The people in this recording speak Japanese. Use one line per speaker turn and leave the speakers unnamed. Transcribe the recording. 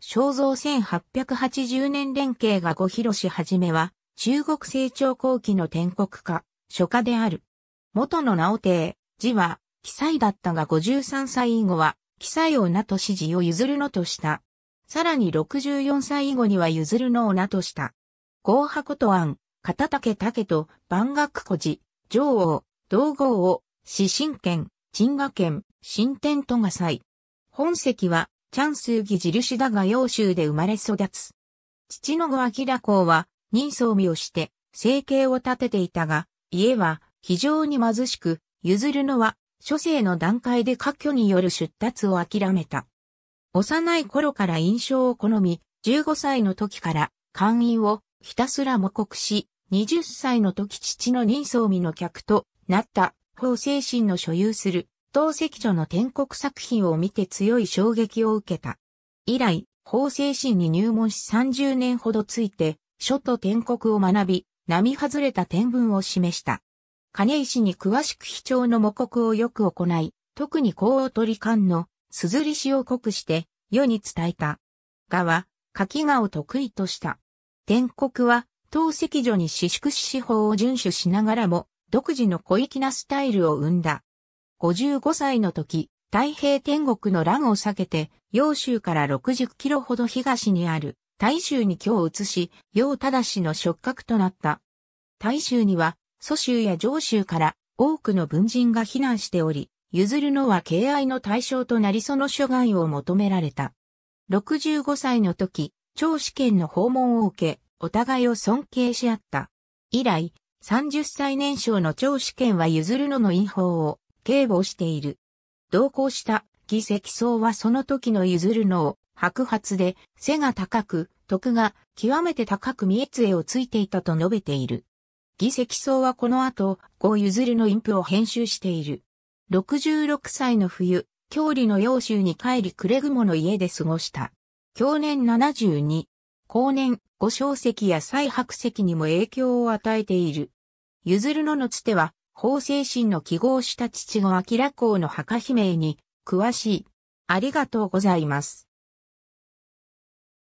肖像1880年連携が後広しはじめは、中国成長後期の天国家、書家である。元の直帝、字は、記載だったが53歳以後は、記載を名と指示を譲るのとした。さらに64歳以後には譲るのを名とした。合箱と案、片竹竹と万学古寺、上王、道合を、四神剣、鎮賀剣、新天都が祭。本籍は、チャンスーギ印だが幼州で生まれ育つ。父の後明公は人相見をして生計を立てていたが、家は非常に貧しく、譲るのは諸生の段階で家居による出立を諦めた。幼い頃から印象を好み、15歳の時から官員をひたすら模告し、20歳の時父の人相見の客となった法精神の所有する東石所の天国作品を見て強い衝撃を受けた。以来、法制神に入門し30年ほどついて、書と天国を学び、並外れた天文を示した。金石に詳しく非調の模刻をよく行い、特に高取り館の硯詩を濃くして世に伝えた。がは、書きを得意とした。天国は、透析所に私縮詩法を遵守しながらも、独自の小粋なスタイルを生んだ。55歳の時、太平天国の乱を避けて、揚州から60キロほど東にある、大州に京を移し、楊忠氏の触覚となった。大州には、蘇州や上州から多くの文人が避難しており、譲るのは敬愛の対象となりその諸外を求められた。65歳の時、長試験の訪問を受け、お互いを尊敬し合った。以来、30歳年少の長試験は譲るのの陰法を警護している。同行した義石僧はその時の譲るのを白髪で背が高く、徳が極めて高く見え杖をついていたと述べている。義石僧はこの後、五譲るの陰譜を編集している。66歳の冬、郷里の陽州に帰り暮れ雲の家で過ごした。去年72、後年、五小石や西白石にも影響を与えている。譲るののつては、法制神の記号した父後明公の墓碑鳴に詳しい。ありがとうございます。